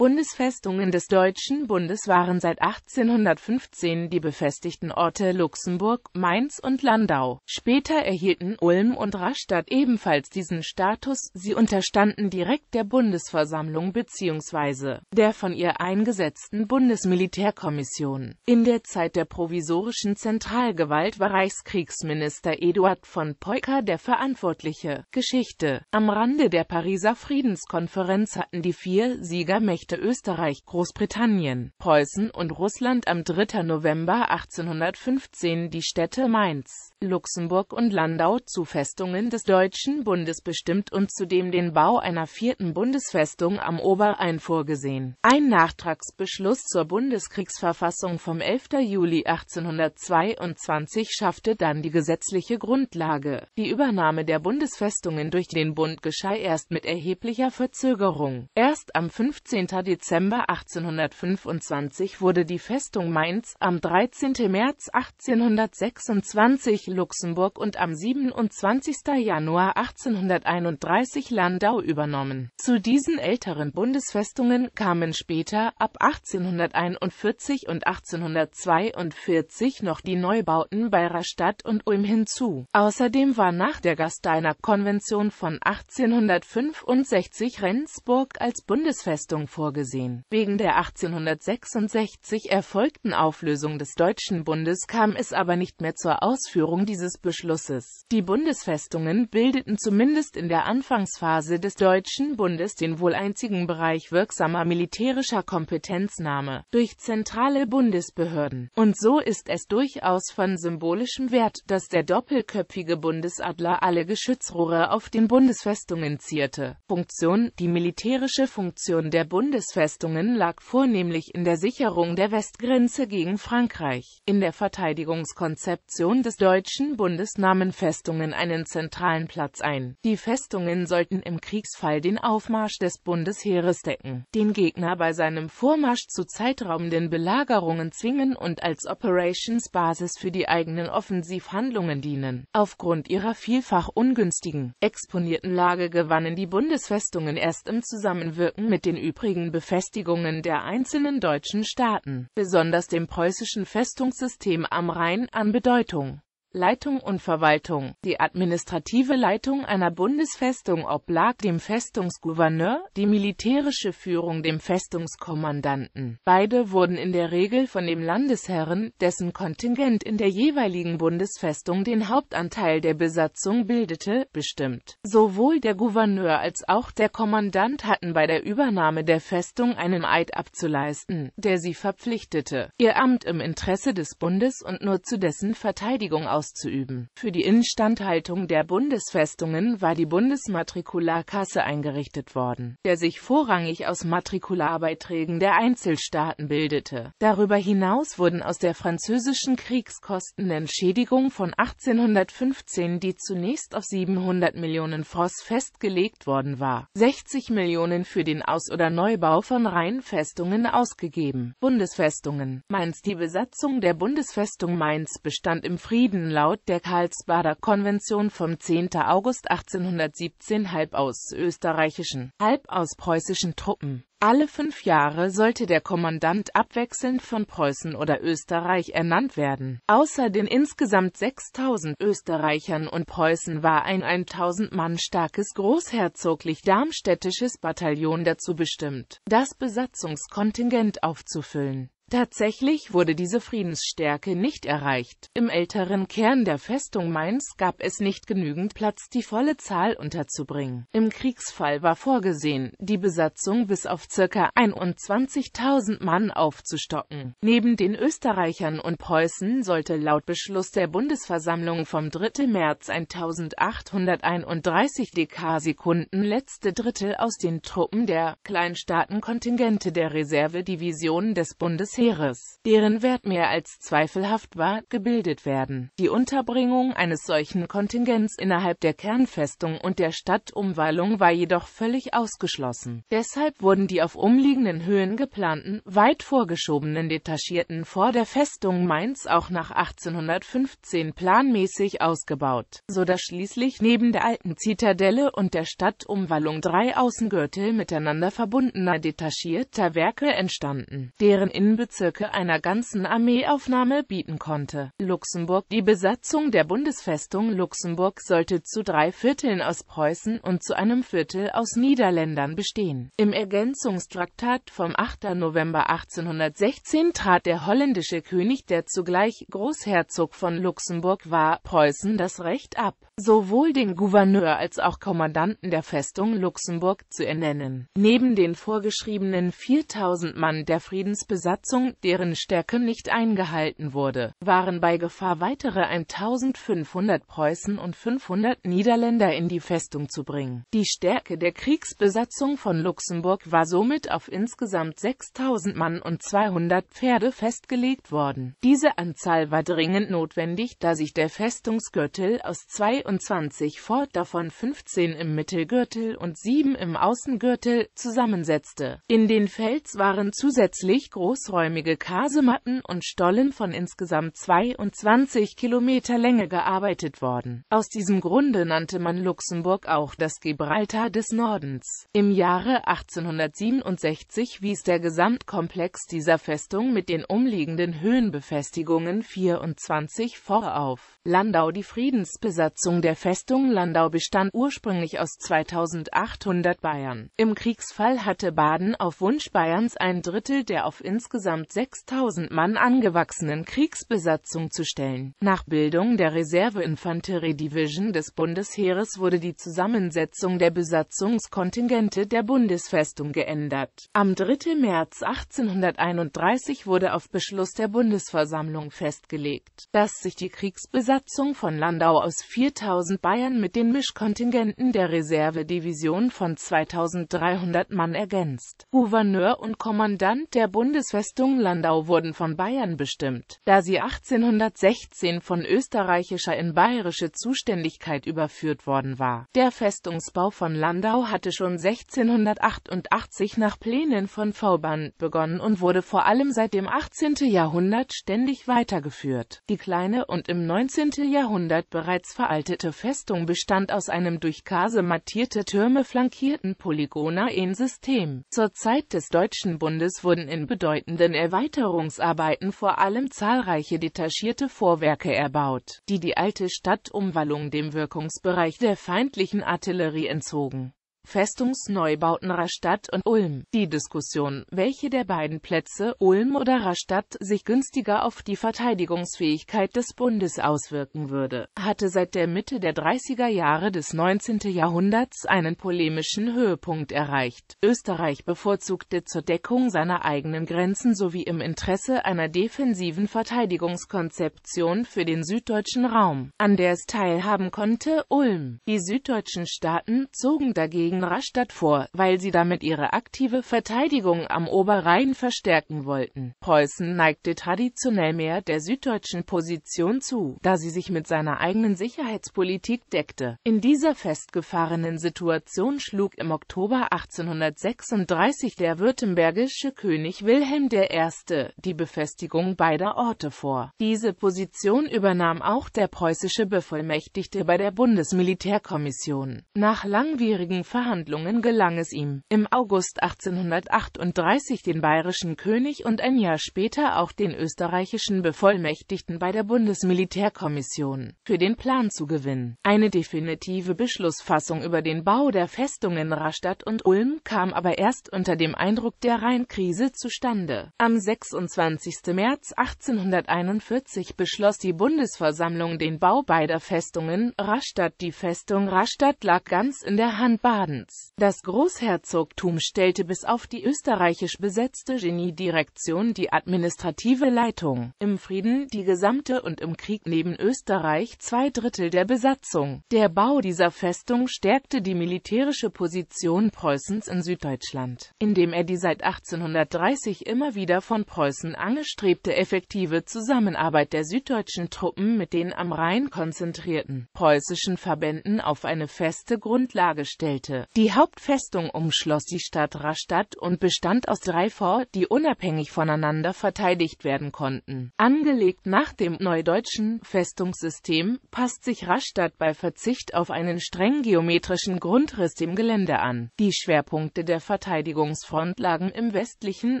Bundesfestungen des Deutschen Bundes waren seit 1815 die befestigten Orte Luxemburg, Mainz und Landau. Später erhielten Ulm und Rastatt ebenfalls diesen Status, sie unterstanden direkt der Bundesversammlung bzw. der von ihr eingesetzten Bundesmilitärkommission. In der Zeit der provisorischen Zentralgewalt war Reichskriegsminister Eduard von Peuker der Verantwortliche. Geschichte Am Rande der Pariser Friedenskonferenz hatten die vier Siegermächte erreichte Österreich, Großbritannien, Preußen und Russland am 3. November 1815 die Städte Mainz, Luxemburg und Landau zu Festungen des Deutschen Bundes bestimmt und zudem den Bau einer vierten Bundesfestung am Oberrhein vorgesehen. Ein Nachtragsbeschluss zur Bundeskriegsverfassung vom 11. Juli 1822 schaffte dann die gesetzliche Grundlage. Die Übernahme der Bundesfestungen durch den Bund geschah erst mit erheblicher Verzögerung. Erst am 15. Dezember 1825 wurde die Festung Mainz, am 13. März 1826 Luxemburg und am 27. Januar 1831 Landau übernommen. Zu diesen älteren Bundesfestungen kamen später, ab 1841 und 1842, noch die Neubauten bei Rastatt und Ulm hinzu. Außerdem war nach der Gasteiner Konvention von 1865 Rendsburg als Bundesfestung vorgesehen vorgesehen. Wegen der 1866 erfolgten Auflösung des Deutschen Bundes kam es aber nicht mehr zur Ausführung dieses Beschlusses. Die Bundesfestungen bildeten zumindest in der Anfangsphase des Deutschen Bundes den wohl einzigen Bereich wirksamer militärischer Kompetenznahme durch zentrale Bundesbehörden. Und so ist es durchaus von symbolischem Wert, dass der doppelköpfige Bundesadler alle Geschützrohre auf den Bundesfestungen zierte. Funktion Die militärische Funktion der Bundes Landesfestungen lag vornehmlich in der Sicherung der Westgrenze gegen Frankreich. In der Verteidigungskonzeption des Deutschen Bundes nahmen Festungen einen zentralen Platz ein. Die Festungen sollten im Kriegsfall den Aufmarsch des Bundesheeres decken, den Gegner bei seinem Vormarsch zu zeitraubenden Belagerungen zwingen und als Operationsbasis für die eigenen Offensivhandlungen dienen. Aufgrund ihrer vielfach ungünstigen, exponierten Lage gewannen die Bundesfestungen erst im Zusammenwirken mit den übrigen wichtigen Befestigungen der einzelnen deutschen Staaten, besonders dem preußischen Festungssystem am Rhein, an Bedeutung Leitung und Verwaltung. Die administrative Leitung einer Bundesfestung oblag dem Festungsgouverneur, die militärische Führung dem Festungskommandanten. Beide wurden in der Regel von dem Landesherren, dessen Kontingent in der jeweiligen Bundesfestung den Hauptanteil der Besatzung bildete, bestimmt. Sowohl der Gouverneur als auch der Kommandant hatten bei der Übernahme der Festung einen Eid abzuleisten, der sie verpflichtete, ihr Amt im Interesse des Bundes und nur zu dessen Verteidigung auszuüben auszuüben. Für die Instandhaltung der Bundesfestungen war die Bundesmatrikularkasse eingerichtet worden, der sich vorrangig aus Matrikularbeiträgen der Einzelstaaten bildete. Darüber hinaus wurden aus der französischen Kriegskostenentschädigung von 1815, die zunächst auf 700 Millionen Francs festgelegt worden war, 60 Millionen für den Aus- oder Neubau von Rheinfestungen ausgegeben. Bundesfestungen Mainz Die Besatzung der Bundesfestung Mainz bestand im Frieden laut der Karlsbader Konvention vom 10. August 1817 halb aus österreichischen, halb aus preußischen Truppen. Alle fünf Jahre sollte der Kommandant abwechselnd von Preußen oder Österreich ernannt werden. Außer den insgesamt 6000 Österreichern und Preußen war ein 1000 Mann starkes großherzoglich-darmstädtisches Bataillon dazu bestimmt, das Besatzungskontingent aufzufüllen. Tatsächlich wurde diese Friedensstärke nicht erreicht. Im älteren Kern der Festung Mainz gab es nicht genügend Platz, die volle Zahl unterzubringen. Im Kriegsfall war vorgesehen, die Besatzung bis auf ca. 21.000 Mann aufzustocken. Neben den Österreichern und Preußen sollte laut Beschluss der Bundesversammlung vom 3. März 1831 Dekasekunden letzte Drittel aus den Truppen der Kleinstaatenkontingente der Reservedivisionen des Bundes Ceres, deren Wert mehr als zweifelhaft war, gebildet werden. Die Unterbringung eines solchen Kontingents innerhalb der Kernfestung und der Stadtumwallung war jedoch völlig ausgeschlossen. Deshalb wurden die auf umliegenden Höhen geplanten, weit vorgeschobenen Detachierten vor der Festung Mainz auch nach 1815 planmäßig ausgebaut, so dass schließlich neben der alten Zitadelle und der Stadtumwallung drei Außengürtel miteinander verbundener detachierter Werke entstanden, deren Innenbezirke Bezirke einer ganzen Armeeaufnahme bieten konnte. Luxemburg Die Besatzung der Bundesfestung Luxemburg sollte zu drei Vierteln aus Preußen und zu einem Viertel aus Niederländern bestehen. Im Ergänzungstraktat vom 8. November 1816 trat der holländische König, der zugleich Großherzog von Luxemburg war, Preußen das Recht ab sowohl den Gouverneur als auch Kommandanten der Festung Luxemburg zu ernennen. Neben den vorgeschriebenen 4000 Mann der Friedensbesatzung, deren Stärke nicht eingehalten wurde, waren bei Gefahr weitere 1500 Preußen und 500 Niederländer in die Festung zu bringen. Die Stärke der Kriegsbesatzung von Luxemburg war somit auf insgesamt 6000 Mann und 200 Pferde festgelegt worden. Diese Anzahl war dringend notwendig, da sich der Festungsgürtel aus zwei 24 fort, davon 15 im Mittelgürtel und 7 im Außengürtel, zusammensetzte. In den Fels waren zusätzlich großräumige Kasematten und Stollen von insgesamt 22 Kilometer Länge gearbeitet worden. Aus diesem Grunde nannte man Luxemburg auch das Gibraltar des Nordens. Im Jahre 1867 wies der Gesamtkomplex dieser Festung mit den umliegenden Höhenbefestigungen 24 vor auf. Landau die Friedensbesatzung der Festung Landau bestand ursprünglich aus 2800 Bayern. Im Kriegsfall hatte Baden auf Wunsch Bayerns ein Drittel der auf insgesamt 6000 Mann angewachsenen Kriegsbesatzung zu stellen. Nach Bildung der Reserve-Infanterie-Division des Bundesheeres wurde die Zusammensetzung der Besatzungskontingente der Bundesfestung geändert. Am 3. März 1831 wurde auf Beschluss der Bundesversammlung festgelegt, dass sich die Kriegsbesatzung von Landau aus vier 2000 Bayern mit den Mischkontingenten der Reservedivision von 2300 Mann ergänzt. Gouverneur und Kommandant der Bundesfestung Landau wurden von Bayern bestimmt, da sie 1816 von österreichischer in bayerische Zuständigkeit überführt worden war. Der Festungsbau von Landau hatte schon 1688 nach Plänen von Vauban begonnen und wurde vor allem seit dem 18. Jahrhundert ständig weitergeführt. Die kleine und im 19. Jahrhundert bereits veraltete gestaltete Festung bestand aus einem durch Kase mattierte Türme flankierten Polygonaen-System. Zur Zeit des Deutschen Bundes wurden in bedeutenden Erweiterungsarbeiten vor allem zahlreiche detachierte Vorwerke erbaut, die die alte Stadtumwallung dem Wirkungsbereich der feindlichen Artillerie entzogen Festungsneubauten Rastatt und Ulm. Die Diskussion, welche der beiden Plätze, Ulm oder Rastatt, sich günstiger auf die Verteidigungsfähigkeit des Bundes auswirken würde, hatte seit der Mitte der 30er Jahre des 19. Jahrhunderts einen polemischen Höhepunkt erreicht. Österreich bevorzugte zur Deckung seiner eigenen Grenzen sowie im Interesse einer defensiven Verteidigungskonzeption für den süddeutschen Raum, an der es teilhaben konnte, Ulm. Die süddeutschen Staaten zogen dagegen gegen Rastatt vor, weil sie damit ihre aktive Verteidigung am Oberrhein verstärken wollten. Preußen neigte traditionell mehr der süddeutschen Position zu, da sie sich mit seiner eigenen Sicherheitspolitik deckte. In dieser festgefahrenen Situation schlug im Oktober 1836 der württembergische König Wilhelm I. die Befestigung beider Orte vor. Diese Position übernahm auch der preußische Bevollmächtigte bei der Bundesmilitärkommission. Nach langwierigen Verhandlungen gelang es ihm, im August 1838 den bayerischen König und ein Jahr später auch den österreichischen Bevollmächtigten bei der Bundesmilitärkommission für den Plan zu gewinnen. Eine definitive Beschlussfassung über den Bau der Festungen Rastatt und Ulm kam aber erst unter dem Eindruck der Rheinkrise zustande. Am 26. März 1841 beschloss die Bundesversammlung den Bau beider Festungen Rastatt. Die Festung Rastatt lag ganz in der Hand Baden. Badens. Das Großherzogtum stellte bis auf die österreichisch besetzte Genie-Direktion die administrative Leitung. Im Frieden die gesamte und im Krieg neben Österreich zwei Drittel der Besatzung. Der Bau dieser Festung stärkte die militärische Position Preußens in Süddeutschland, indem er die seit 1830 immer wieder von Preußen angestrebte effektive Zusammenarbeit der süddeutschen Truppen mit den am Rhein konzentrierten preußischen Verbänden auf eine feste Grundlage stellte die Hauptfestung umschloss die Stadt Rastatt und bestand aus drei Forts, die unabhängig voneinander verteidigt werden konnten. Angelegt nach dem neudeutschen Festungssystem passt sich Rastatt bei Verzicht auf einen streng geometrischen Grundriss dem Gelände an. Die Schwerpunkte der Verteidigungsfront lagen im westlichen,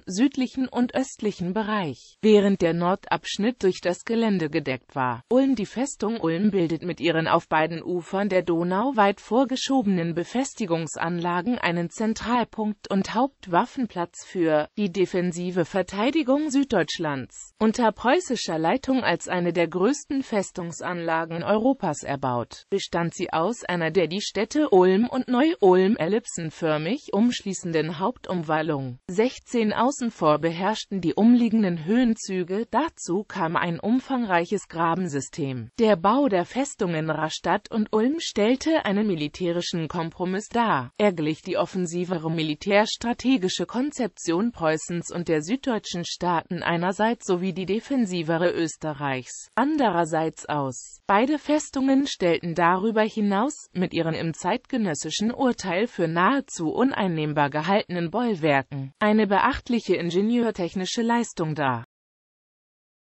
südlichen und östlichen Bereich, während der Nordabschnitt durch das Gelände gedeckt war. Ulm Die Festung Ulm bildet mit ihren auf beiden Ufern der Donau weit vorgeschobenen Befestigungen Verteidigungsanlagen einen Zentralpunkt und Hauptwaffenplatz für die defensive Verteidigung Süddeutschlands unter preußischer Leitung als eine der größten Festungsanlagen Europas erbaut, bestand sie aus einer der die Städte Ulm und Neu-Ulm ellipsenförmig umschließenden Hauptumwallung. 16 Außenvor beherrschten die umliegenden Höhenzüge, dazu kam ein umfangreiches Grabensystem. Der Bau der Festungen Rastatt und Ulm stellte einen militärischen Kompromiss dar dar. Er glich die offensivere militärstrategische Konzeption Preußens und der süddeutschen Staaten einerseits sowie die defensivere Österreichs andererseits aus. Beide Festungen stellten darüber hinaus, mit ihren im zeitgenössischen Urteil für nahezu uneinnehmbar gehaltenen Bollwerken, eine beachtliche ingenieurtechnische Leistung dar